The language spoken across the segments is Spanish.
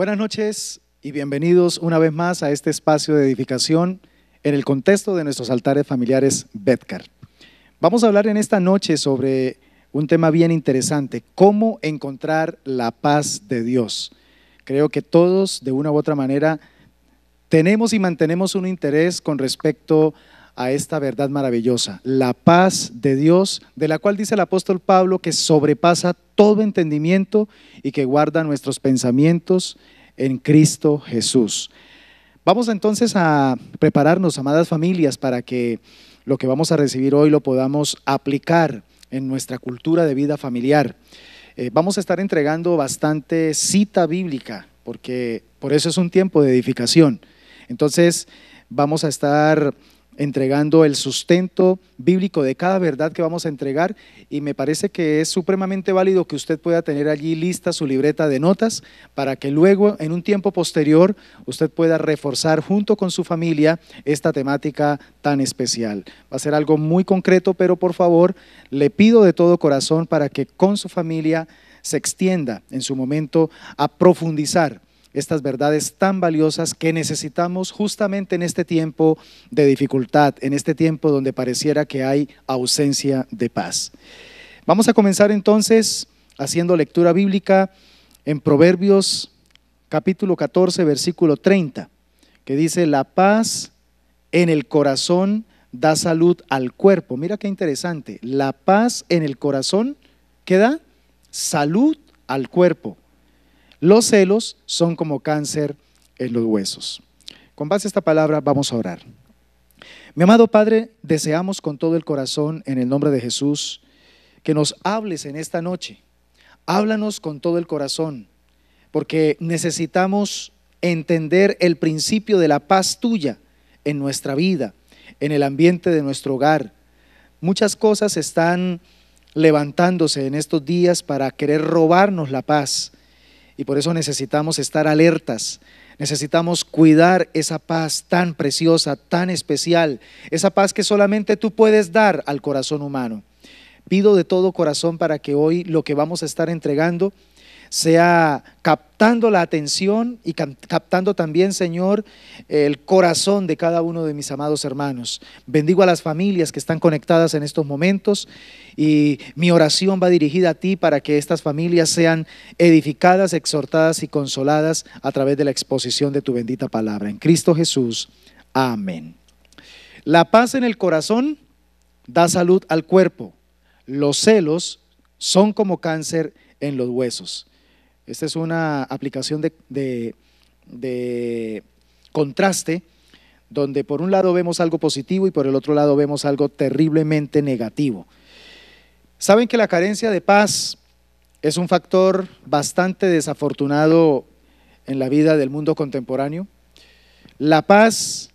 Buenas noches y bienvenidos una vez más a este espacio de edificación en el contexto de nuestros altares familiares Betcar. Vamos a hablar en esta noche sobre un tema bien interesante, cómo encontrar la paz de Dios. Creo que todos, de una u otra manera, tenemos y mantenemos un interés con respecto a esta verdad maravillosa, la paz de Dios, de la cual dice el apóstol Pablo que sobrepasa todo entendimiento y que guarda nuestros pensamientos en Cristo Jesús. Vamos entonces a prepararnos, amadas familias, para que lo que vamos a recibir hoy lo podamos aplicar en nuestra cultura de vida familiar. Eh, vamos a estar entregando bastante cita bíblica, porque por eso es un tiempo de edificación. Entonces, vamos a estar entregando el sustento bíblico de cada verdad que vamos a entregar y me parece que es supremamente válido que usted pueda tener allí lista su libreta de notas para que luego en un tiempo posterior usted pueda reforzar junto con su familia esta temática tan especial. Va a ser algo muy concreto, pero por favor le pido de todo corazón para que con su familia se extienda en su momento a profundizar estas verdades tan valiosas que necesitamos justamente en este tiempo de dificultad, en este tiempo donde pareciera que hay ausencia de paz. Vamos a comenzar entonces haciendo lectura bíblica en Proverbios capítulo 14, versículo 30, que dice, la paz en el corazón da salud al cuerpo. Mira qué interesante, la paz en el corazón que da salud al cuerpo. Los celos son como cáncer en los huesos. Con base a esta palabra vamos a orar. Mi amado Padre, deseamos con todo el corazón, en el nombre de Jesús, que nos hables en esta noche. Háblanos con todo el corazón, porque necesitamos entender el principio de la paz tuya en nuestra vida, en el ambiente de nuestro hogar. Muchas cosas están levantándose en estos días para querer robarnos la paz, y por eso necesitamos estar alertas, necesitamos cuidar esa paz tan preciosa, tan especial, esa paz que solamente tú puedes dar al corazón humano. Pido de todo corazón para que hoy lo que vamos a estar entregando sea captando la atención y captando también, Señor, el corazón de cada uno de mis amados hermanos. Bendigo a las familias que están conectadas en estos momentos y mi oración va dirigida a ti para que estas familias sean edificadas, exhortadas y consoladas a través de la exposición de tu bendita palabra. En Cristo Jesús. Amén. La paz en el corazón da salud al cuerpo. Los celos son como cáncer en los huesos. Esta es una aplicación de, contraste donde por un lado vemos algo positivo y por el otro lado vemos algo terriblemente negativo. Saben que la carencia de paz es un factor bastante desafortunado en la vida del mundo contemporáneo. La paz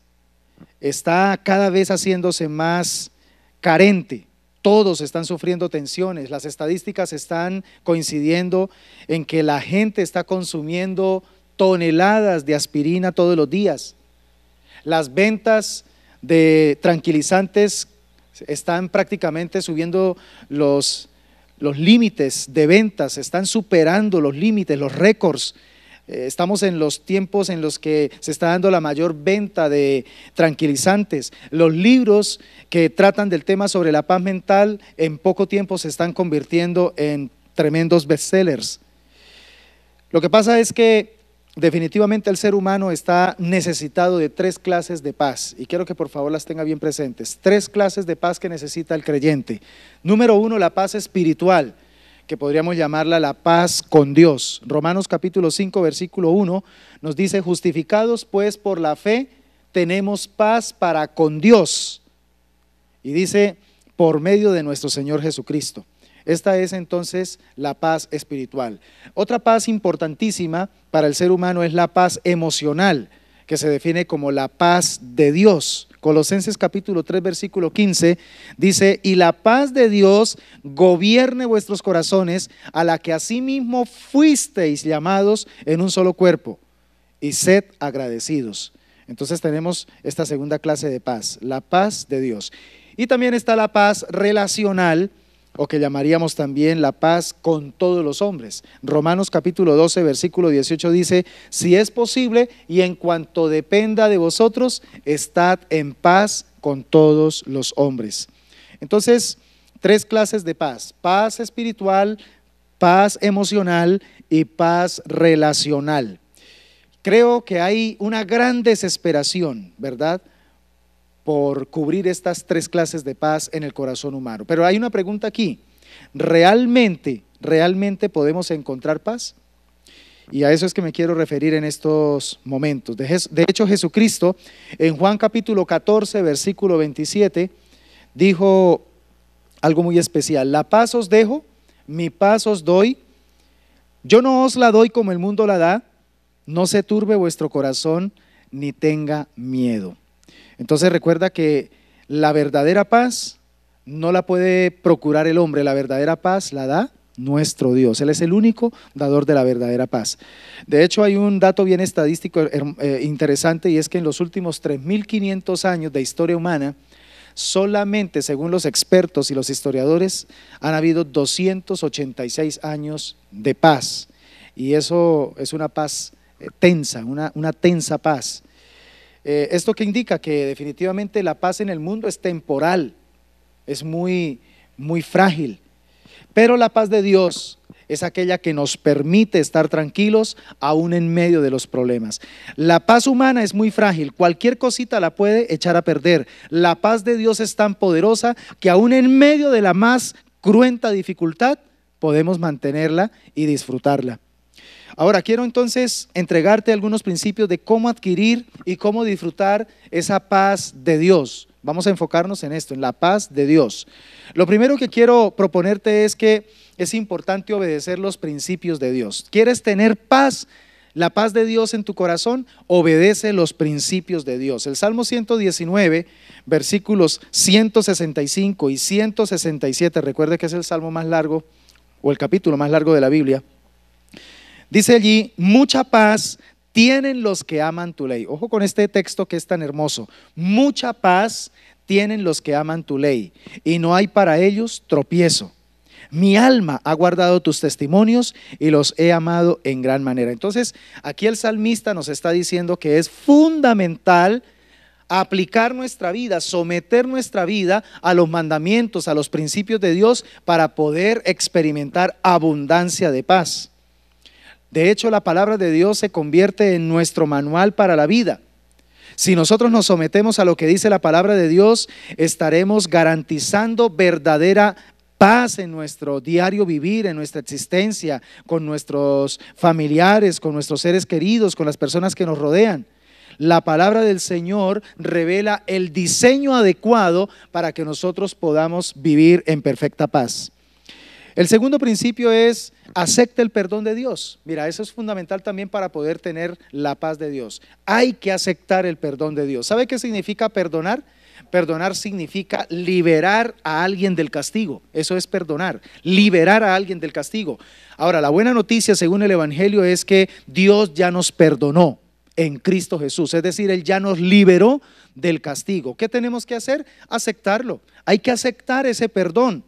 está cada vez haciéndose más carente todos están sufriendo tensiones, las estadísticas están coincidiendo en que la gente está consumiendo toneladas de aspirina todos los días. Las ventas de tranquilizantes están prácticamente subiendo los, los límites de ventas, están superando los límites, los récords eh, estamos en los tiempos en los que se está dando la mayor venta de tranquilizantes. Los libros que tratan del tema sobre la paz mental en poco tiempo se están convirtiendo en tremendos bestsellers. Lo que pasa es que definitivamente el ser humano está necesitado de tres clases de paz y quiero que por favor las tenga bien presentes. Tres clases de paz que necesita el creyente. Número uno, la paz espiritual que podríamos llamarla la paz con Dios. Romanos capítulo 5, versículo 1 nos dice, justificados pues por la fe, tenemos paz para con Dios. Y dice, por medio de nuestro Señor Jesucristo. Esta es entonces la paz espiritual. Otra paz importantísima para el ser humano es la paz emocional, que se define como la paz de Dios. Colosenses capítulo 3, versículo 15, dice, y la paz de Dios gobierne vuestros corazones, a la que asimismo fuisteis llamados en un solo cuerpo, y sed agradecidos. Entonces tenemos esta segunda clase de paz, la paz de Dios. Y también está la paz relacional, o que llamaríamos también la paz con todos los hombres. Romanos capítulo 12, versículo 18 dice, si es posible y en cuanto dependa de vosotros, estad en paz con todos los hombres. Entonces, tres clases de paz, paz espiritual, paz emocional y paz relacional. Creo que hay una gran desesperación, ¿verdad? por cubrir estas tres clases de paz en el corazón humano. Pero hay una pregunta aquí. ¿Realmente, realmente podemos encontrar paz? Y a eso es que me quiero referir en estos momentos. De, hecho, Jesucristo en Juan capítulo 14, versículo 27, dijo algo muy especial. La paz os dejo, mi paz os doy. Yo no os la doy como el mundo la da. No se turbe vuestro corazón ni tenga miedo. Entonces recuerda que la verdadera paz no la puede procurar el hombre, la verdadera paz la da nuestro Dios. Él es el único dador de la verdadera paz. De hecho, hay un dato bien estadístico eh, interesante y es que en los últimos 3.500 años de historia humana, solamente, según los expertos y los historiadores, han habido 286 años de paz. Y eso es una paz eh, tensa, una tensa paz. Eh, esto que indica que definitivamente la paz en el mundo es temporal, es muy, muy frágil. Pero la paz de Dios es aquella que nos permite estar tranquilos aún en medio de los problemas. La paz humana es muy frágil, cualquier cosita la puede echar a perder. La paz de Dios es tan poderosa que aún en medio de la más cruenta dificultad podemos mantenerla y disfrutarla. Ahora quiero entonces entregarte algunos principios de cómo adquirir y cómo disfrutar esa paz de Dios. Vamos a enfocarnos en esto, en la paz de Dios. Lo primero que quiero proponerte es que es importante obedecer los principios de Dios. ¿Quieres tener paz? La paz de Dios en tu corazón obedece los principios de Dios. El Salmo 119, versículos 165 y 167, recuerde que es el salmo más largo o el capítulo más largo de la Biblia Dice allí, mucha paz tienen los que aman tu ley. Ojo con este texto que es tan hermoso. Mucha paz tienen los que aman tu ley y no hay para ellos tropiezo. Mi alma ha guardado tus testimonios y los he amado en gran manera. Entonces, aquí el salmista nos está diciendo que es fundamental aplicar nuestra vida, someter nuestra vida a los mandamientos, a los principios de Dios para poder experimentar abundancia de paz. De hecho, la palabra de Dios se convierte en nuestro manual para la vida. Si nosotros nos sometemos a lo que dice la palabra de Dios, estaremos garantizando verdadera paz en nuestro diario vivir, en nuestra existencia, con nuestros familiares, con nuestros seres queridos, con las personas que nos rodean. La palabra del Señor revela el diseño adecuado para que nosotros podamos vivir en perfecta paz. El segundo principio es acepta el perdón de Dios. Mira, eso es fundamental también para poder tener la paz de Dios. Hay que aceptar el perdón de Dios. ¿Sabe qué significa perdonar? Perdonar significa liberar a alguien del castigo. Eso es perdonar, liberar a alguien del castigo. Ahora, la buena noticia según el Evangelio es que Dios ya nos perdonó en Cristo Jesús. Es decir, Él ya nos liberó del castigo. ¿Qué tenemos que hacer? Aceptarlo. Hay que aceptar ese perdón.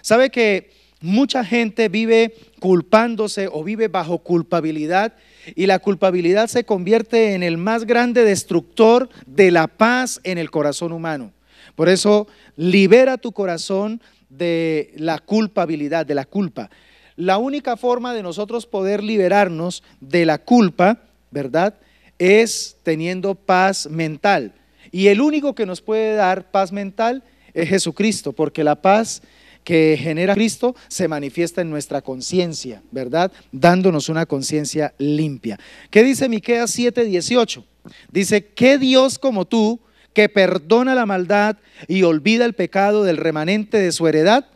¿Sabe que Mucha gente vive culpándose o vive bajo culpabilidad y la culpabilidad se convierte en el más grande destructor de la paz en el corazón humano. Por eso libera tu corazón de la culpabilidad, de la culpa. La única forma de nosotros poder liberarnos de la culpa, ¿verdad? Es teniendo paz mental. Y el único que nos puede dar paz mental es Jesucristo, porque la paz que genera Cristo se manifiesta en nuestra conciencia, ¿verdad? Dándonos una conciencia limpia. ¿Qué dice Miqueas 7:18? Dice, "¿Qué Dios como tú que perdona la maldad y olvida el pecado del remanente de su heredad?"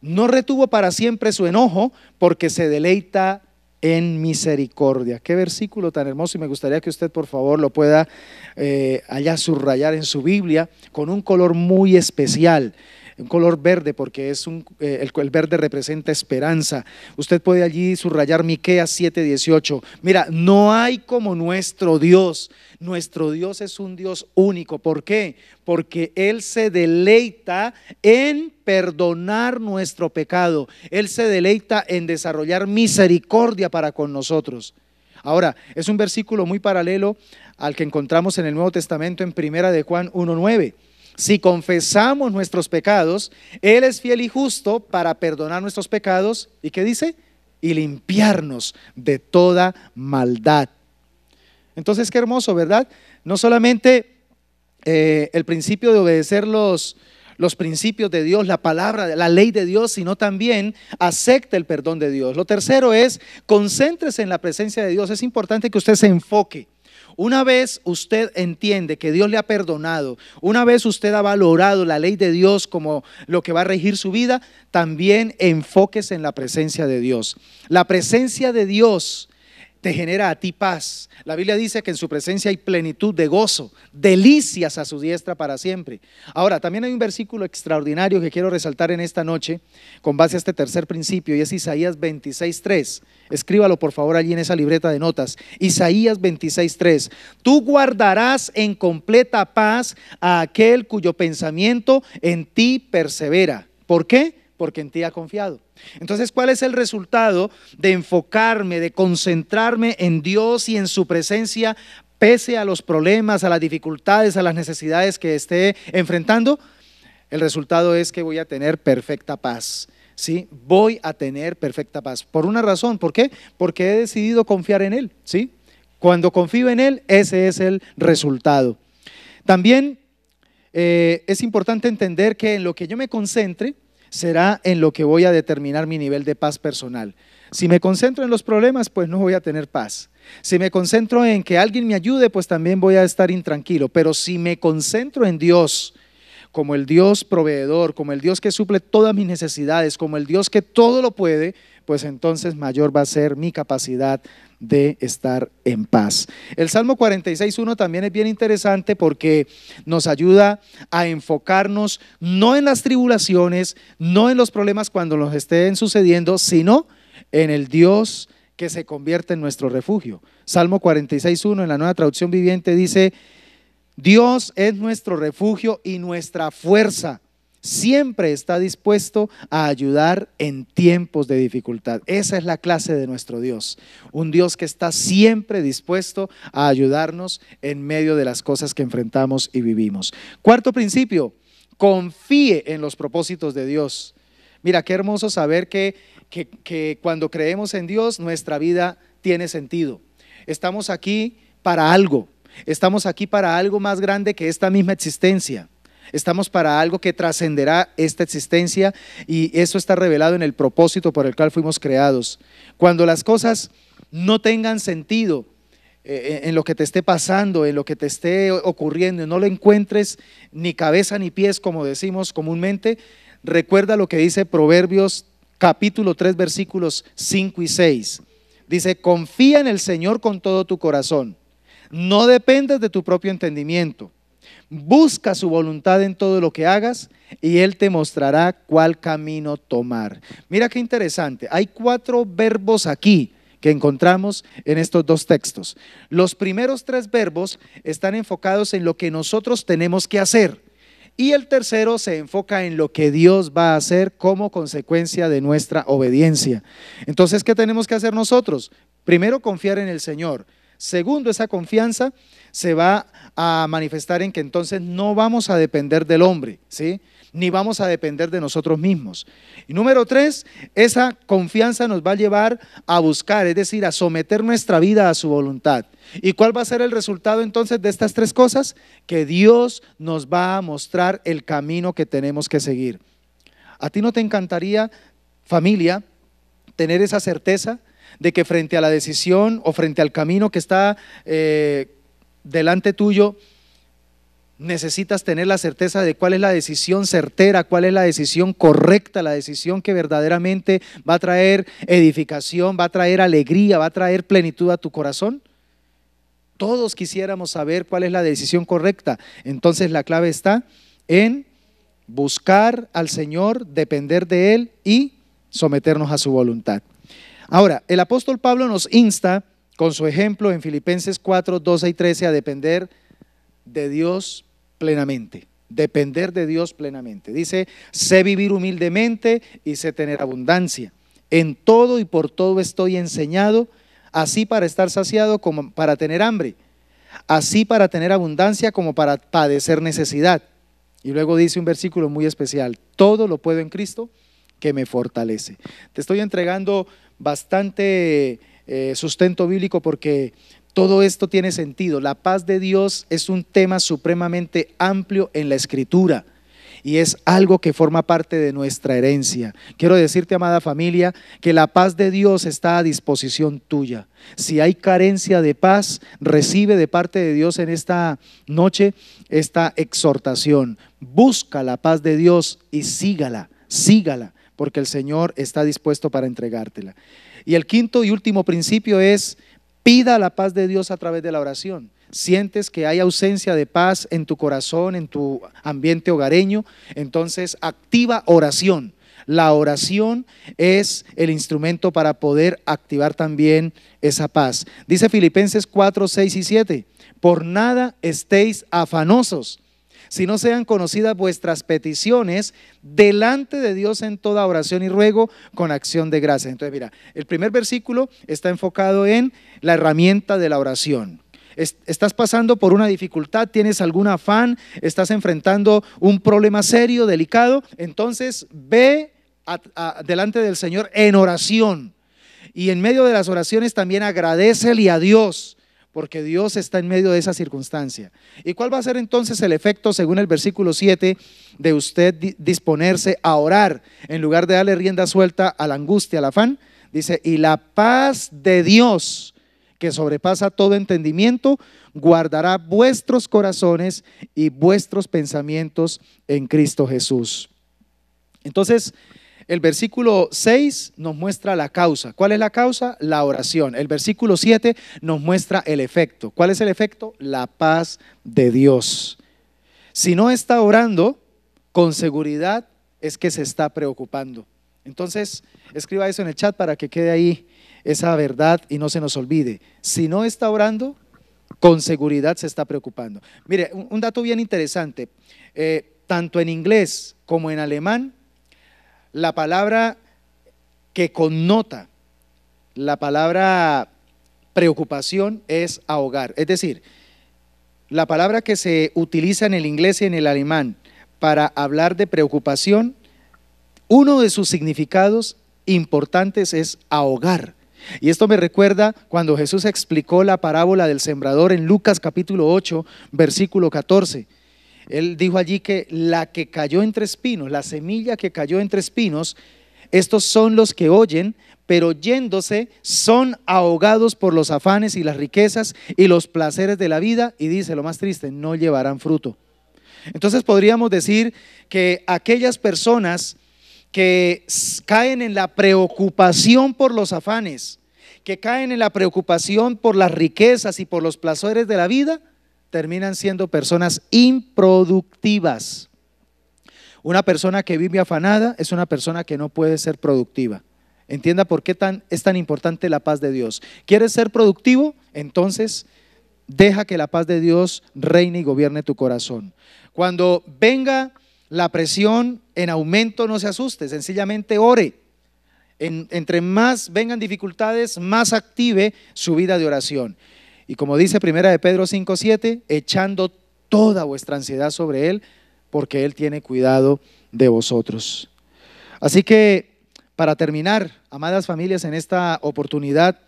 No retuvo para siempre su enojo porque se deleita en misericordia. Qué versículo tan hermoso y me gustaría que usted por favor lo pueda eh, allá subrayar en su Biblia con un color muy especial un color verde porque es un, eh, el, verde representa esperanza. Usted puede allí subrayar Miqueas 7:18. Mira, no hay como nuestro Dios. Nuestro Dios es un Dios único. ¿Por qué? Porque Él se deleita en perdonar nuestro pecado. Él se deleita en desarrollar misericordia para con nosotros. Ahora, es un versículo muy paralelo al que encontramos en el Nuevo Testamento en Primera de Juan 1:9. Si confesamos nuestros pecados, Él es fiel y justo para perdonar nuestros pecados. ¿Y qué dice? Y limpiarnos de toda maldad. Entonces, qué hermoso, ¿verdad? No solamente eh, el principio de obedecer los, los principios de Dios, la palabra, la ley de Dios, sino también acepta el perdón de Dios. Lo tercero es, concéntrese en la presencia de Dios. Es importante que usted se enfoque. Una vez usted entiende que Dios le ha perdonado, una vez usted ha valorado la ley de Dios como lo que va a regir su vida, también enfóquese en la presencia de Dios. La presencia de Dios te genera a ti paz. La Biblia dice que en su presencia hay plenitud de gozo, delicias a su diestra para siempre. Ahora, también hay un versículo extraordinario que quiero resaltar en esta noche con base a este tercer principio y es Isaías 26.3. Escríbalo por favor allí en esa libreta de notas. Isaías 26.3. Tú guardarás en completa paz a aquel cuyo pensamiento en ti persevera. ¿Por qué? porque en ti ha confiado. Entonces, ¿cuál es el resultado de enfocarme, de concentrarme en Dios y en su presencia, pese a los problemas, a las dificultades, a las necesidades que esté enfrentando? El resultado es que voy a tener perfecta paz. ¿Sí? Voy a tener perfecta paz. Por una razón, ¿por qué? Porque he decidido confiar en Él, ¿sí? Cuando confío en Él, ese es el resultado. También eh, es importante entender que en lo que yo me concentre, será en lo que voy a determinar mi nivel de paz personal. Si me concentro en los problemas, pues no voy a tener paz. Si me concentro en que alguien me ayude, pues también voy a estar intranquilo. Pero si me concentro en Dios, como el Dios proveedor, como el Dios que suple todas mis necesidades, como el Dios que todo lo puede, pues entonces mayor va a ser mi capacidad de estar en paz. El Salmo 46.1 también es bien interesante porque nos ayuda a enfocarnos no en las tribulaciones, no en los problemas cuando los estén sucediendo, sino en el Dios que se convierte en nuestro refugio. Salmo 46.1 en la nueva traducción viviente dice, Dios es nuestro refugio y nuestra fuerza siempre está dispuesto a ayudar en tiempos de dificultad. Esa es la clase de nuestro Dios. Un Dios que está siempre dispuesto a ayudarnos en medio de las cosas que enfrentamos y vivimos. Cuarto principio, confíe en los propósitos de Dios. Mira, qué hermoso saber que, cuando creemos en Dios nuestra vida tiene sentido. Estamos aquí para algo. Estamos aquí para algo más grande que esta misma existencia. Estamos para algo que trascenderá esta existencia y eso está revelado en el propósito por el cual fuimos creados. Cuando las cosas no tengan sentido eh, en lo que te esté pasando, en lo que te esté ocurriendo no le encuentres ni cabeza ni pies, como decimos comúnmente, recuerda lo que dice Proverbios capítulo 3 versículos 5 y 6. Dice, confía en el Señor con todo tu corazón. No dependes de tu propio entendimiento. Busca su voluntad en todo lo que hagas y Él te mostrará cuál camino tomar. Mira qué interesante. Hay cuatro verbos aquí que encontramos en estos dos textos. Los primeros tres verbos están enfocados en lo que nosotros tenemos que hacer y el tercero se enfoca en lo que Dios va a hacer como consecuencia de nuestra obediencia. Entonces, ¿qué tenemos que hacer nosotros? Primero, confiar en el Señor. Segundo, esa confianza se va a manifestar en que entonces no vamos a depender del hombre, ¿sí? Ni vamos a depender de nosotros mismos. Y número tres, esa confianza nos va a llevar a buscar, es decir, a someter nuestra vida a su voluntad. ¿Y cuál va a ser el resultado entonces de estas tres cosas? Que Dios nos va a mostrar el camino que tenemos que seguir. ¿A ti no te encantaría, familia, tener esa certeza? de que frente a la decisión o frente al camino que está eh, delante tuyo, necesitas tener la certeza de cuál es la decisión certera, cuál es la decisión correcta, la decisión que verdaderamente va a traer edificación, va a traer alegría, va a traer plenitud a tu corazón. Todos quisiéramos saber cuál es la decisión correcta. Entonces la clave está en buscar al Señor, depender de Él y someternos a su voluntad. Ahora, el apóstol Pablo nos insta con su ejemplo en Filipenses 4, 12 y 13 a depender de Dios plenamente. Depender de Dios plenamente. Dice, sé vivir humildemente y sé tener abundancia. En todo y por todo estoy enseñado, así para estar saciado como para tener hambre, así para tener abundancia como para padecer necesidad. Y luego dice un versículo muy especial, todo lo puedo en Cristo que me fortalece. Te estoy entregando bastante eh, sustento bíblico porque todo esto tiene sentido. La paz de Dios es un tema supremamente amplio en la escritura y es algo que forma parte de nuestra herencia. Quiero decirte, amada familia, que la paz de Dios está a disposición tuya. Si hay carencia de paz, recibe de parte de Dios en esta noche esta exhortación. Busca la paz de Dios y sígala, sígala porque el Señor está dispuesto para entregártela. Y el quinto y último principio es, pida la paz de Dios a través de la oración. Sientes que hay ausencia de paz en tu corazón, en tu ambiente hogareño, entonces activa oración. La oración es el instrumento para poder activar también esa paz. Dice Filipenses 4, 6 y 7, por nada estéis afanosos si no sean conocidas vuestras peticiones delante de Dios en toda oración y ruego con acción de gracias. Entonces, mira, el primer versículo está enfocado en la herramienta de la oración estás pasando por una dificultad, tienes algún afán, estás enfrentando un problema serio, delicado, entonces ve delante del Señor en oración. Y en medio de las oraciones también agradecele a Dios porque Dios está en medio de esa circunstancia. ¿Y cuál va a ser entonces el efecto, según el versículo 7, de usted disponerse a orar en lugar de darle rienda suelta a la angustia, al afán? Dice, y la paz de Dios, que sobrepasa todo entendimiento, guardará vuestros corazones y vuestros pensamientos en Cristo Jesús. Entonces, el versículo 6 nos muestra la causa. ¿Cuál es la causa? La oración. El versículo 7 nos muestra el efecto. ¿Cuál es el efecto? La paz de Dios. Si no está orando, con seguridad es que se está preocupando. Entonces, escriba eso en el chat para que quede ahí esa verdad y no se nos olvide. Si no está orando, con seguridad se está preocupando. Mire, un, dato bien interesante. Eh, tanto en inglés como en alemán, la palabra que connota la palabra preocupación es ahogar. Es decir, la palabra que se utiliza en el inglés y en el alemán para hablar de preocupación, uno de sus significados importantes es ahogar. Y esto me recuerda cuando Jesús explicó la parábola del sembrador en Lucas capítulo 8, versículo 14. Él dijo allí que la que cayó entre espinos, la semilla que cayó entre espinos, estos son los que oyen, pero yéndose son ahogados por los afanes y las riquezas y los placeres de la vida y dice lo más triste, no llevarán fruto. Entonces podríamos decir que aquellas personas que caen en la preocupación por los afanes, que caen en la preocupación por las riquezas y por los placeres de la vida, terminan siendo personas improductivas. Una persona que vive afanada es una persona que no puede ser productiva. Entienda por qué tan, es tan importante la paz de Dios. ¿Quieres ser productivo? Entonces, deja que la paz de Dios reine y gobierne tu corazón. Cuando venga la presión en aumento, no se asuste, sencillamente ore. entre más vengan dificultades, más active su vida de oración. Y como dice primera de Pedro 5:7, echando toda vuestra ansiedad sobre él, porque él tiene cuidado de vosotros. Así que para terminar, amadas familias, en esta oportunidad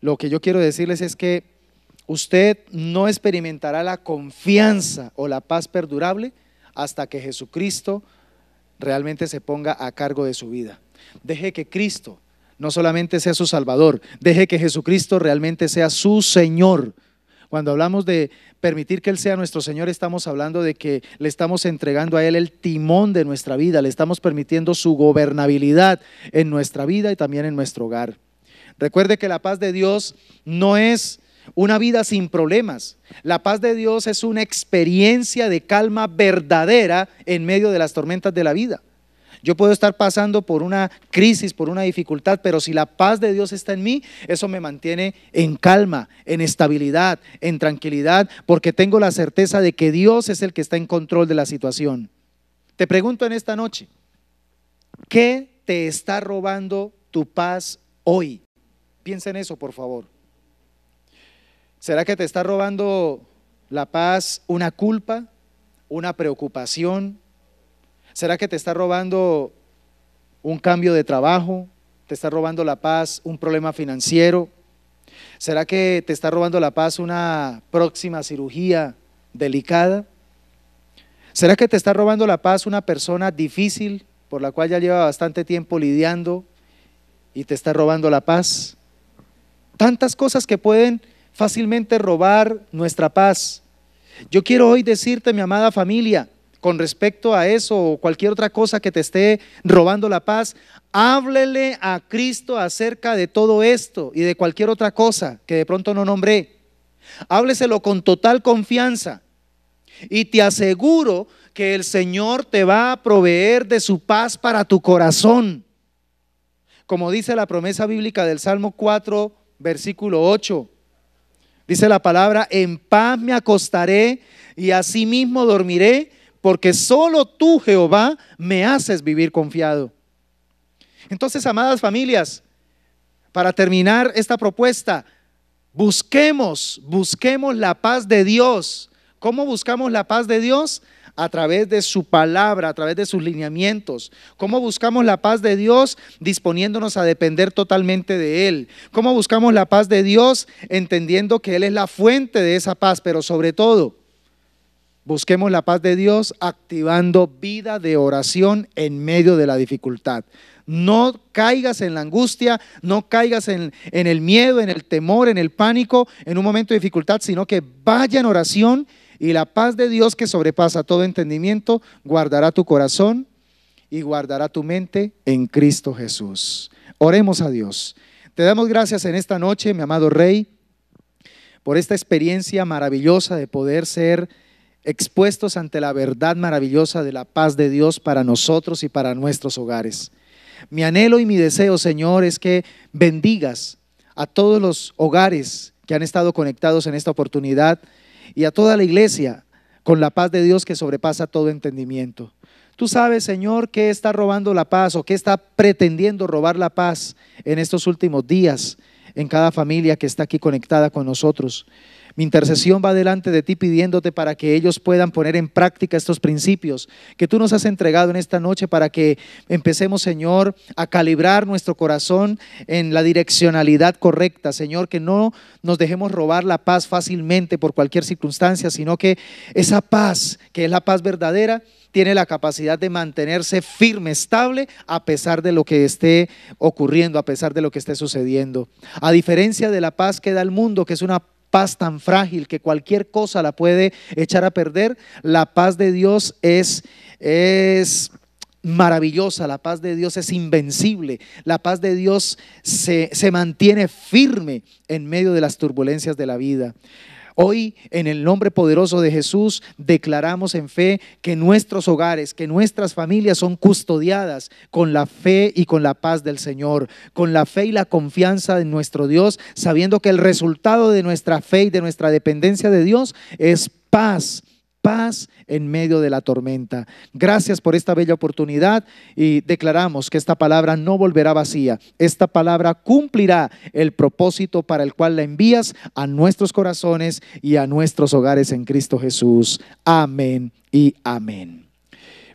lo que yo quiero decirles es que usted no experimentará la confianza o la paz perdurable hasta que Jesucristo realmente se ponga a cargo de su vida. Deje que Cristo no solamente sea su Salvador, deje que Jesucristo realmente sea su Señor. Cuando hablamos de permitir que Él sea nuestro Señor, estamos hablando de que le estamos entregando a Él el timón de nuestra vida, le estamos permitiendo su gobernabilidad en nuestra vida y también en nuestro hogar. Recuerde que la paz de Dios no es una vida sin problemas. La paz de Dios es una experiencia de calma verdadera en medio de las tormentas de la vida. Yo puedo estar pasando por una crisis, por una dificultad, pero si la paz de Dios está en mí, eso me mantiene en calma, en estabilidad, en tranquilidad, porque tengo la certeza de que Dios es el que está en control de la situación. Te pregunto en esta noche, ¿qué te está robando tu paz hoy? Piensa en eso, por favor. ¿Será que te está robando la paz una culpa, una preocupación, ¿Será que te está robando un cambio de trabajo? ¿Te está robando la paz un problema financiero? ¿Será que te está robando la paz una próxima cirugía delicada? ¿Será que te está robando la paz una persona difícil por la cual ya lleva bastante tiempo lidiando y te está robando la paz? Tantas cosas que pueden fácilmente robar nuestra paz. Yo quiero hoy decirte, mi amada familia, con respecto a eso o cualquier otra cosa que te esté robando la paz, háblele a Cristo acerca de todo esto y de cualquier otra cosa que de pronto no nombré. Hábleselo con total confianza. Y te aseguro que el Señor te va a proveer de su paz para tu corazón. Como dice la promesa bíblica del Salmo 4, versículo 8. Dice la palabra, en paz me acostaré y asimismo dormiré porque solo tú, Jehová, me haces vivir confiado. Entonces, amadas familias, para terminar esta propuesta, busquemos, busquemos la paz de Dios. ¿Cómo buscamos la paz de Dios? a través de su palabra, a través de sus lineamientos. ¿Cómo buscamos la paz de Dios? Disponiéndonos a depender totalmente de Él. ¿Cómo buscamos la paz de Dios? Entendiendo que Él es la fuente de esa paz, pero sobre todo, Busquemos la paz de Dios activando vida de oración en medio de la dificultad. No caigas en la angustia, no caigas en, el miedo, en el temor, en el pánico, en un momento de dificultad, sino que vaya en oración y la paz de Dios que sobrepasa todo entendimiento guardará tu corazón y guardará tu mente en Cristo Jesús. Oremos a Dios. Te damos gracias en esta noche, mi amado Rey, por esta experiencia maravillosa de poder ser expuestos ante la verdad maravillosa de la paz de Dios para nosotros y para nuestros hogares. Mi anhelo y mi deseo, Señor, es que bendigas a todos los hogares que han estado conectados en esta oportunidad y a toda la iglesia con la paz de Dios que sobrepasa todo entendimiento. Tú sabes, Señor, qué está robando la paz o qué está pretendiendo robar la paz en estos últimos días en cada familia que está aquí conectada con nosotros. Mi intercesión va delante de ti pidiéndote para que ellos puedan poner en práctica estos principios que tú nos has entregado en esta noche para que empecemos, Señor, a calibrar nuestro corazón en la direccionalidad correcta. Señor, que no nos dejemos robar la paz fácilmente por cualquier circunstancia, sino que esa paz, que es la paz verdadera, tiene la capacidad de mantenerse firme, estable, a pesar de lo que esté ocurriendo, a pesar de lo que esté sucediendo. A diferencia de la paz que da el mundo, que es una paz tan frágil que cualquier cosa la puede echar a perder, la paz de Dios es, es maravillosa, la paz de Dios es invencible, la paz de Dios se mantiene firme en medio de las turbulencias de la vida. Hoy, en el nombre poderoso de Jesús, declaramos en fe que nuestros hogares, que nuestras familias son custodiadas con la fe y con la paz del Señor, con la fe y la confianza en nuestro Dios, sabiendo que el resultado de nuestra fe y de nuestra dependencia de Dios es paz paz en medio de la tormenta. Gracias por esta bella oportunidad y declaramos que esta palabra no volverá vacía. Esta palabra cumplirá el propósito para el cual la envías a nuestros corazones y a nuestros hogares en Cristo Jesús. Amén y amén.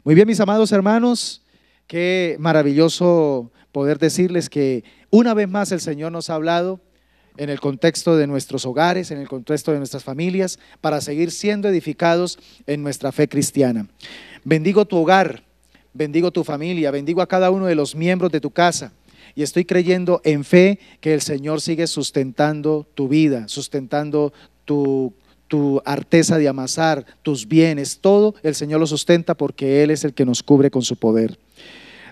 Muy bien, mis amados hermanos, qué maravilloso poder decirles que una vez más el Señor nos ha hablado en el contexto de nuestros hogares, en el contexto de nuestras familias, para seguir siendo edificados en nuestra fe cristiana. Bendigo tu hogar, bendigo tu familia, bendigo a cada uno de los miembros de tu casa. Y estoy creyendo en fe que el Señor sigue sustentando tu vida, sustentando tu, tu arteza de amasar, tus bienes, todo el Señor lo sustenta porque Él es el que nos cubre con su poder.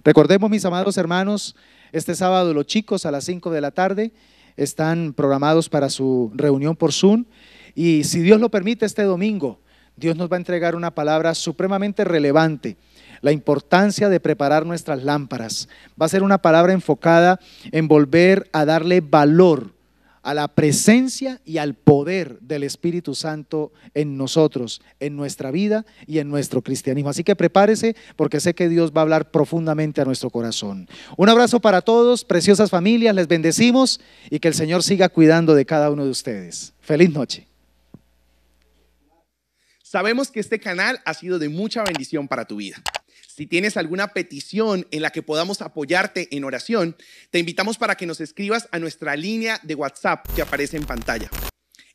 Recordemos, mis amados hermanos, este sábado los chicos a las 5 de la tarde están programados para su reunión por Zoom. Y si Dios lo permite, este domingo Dios nos va a entregar una palabra supremamente relevante la importancia de preparar nuestras lámparas. Va a ser una palabra enfocada en volver a darle valor a la presencia y al poder del Espíritu Santo en nosotros, en nuestra vida y en nuestro cristianismo. Así que prepárese porque sé que Dios va a hablar profundamente a nuestro corazón. Un abrazo para todos, preciosas familias, les bendecimos y que el Señor siga cuidando de cada uno de ustedes. Feliz noche. Sabemos que este canal ha sido de mucha bendición para tu vida. Si tienes alguna petición en la que podamos apoyarte en oración, te invitamos para que nos escribas a nuestra línea de WhatsApp que aparece en pantalla.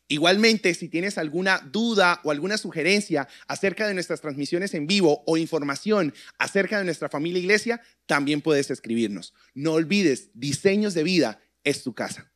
Igualmente, si tienes alguna duda o alguna sugerencia acerca de nuestras transmisiones en vivo o información acerca de nuestra familia e iglesia, también puedes escribirnos. No olvides, diseños de vida es tu casa.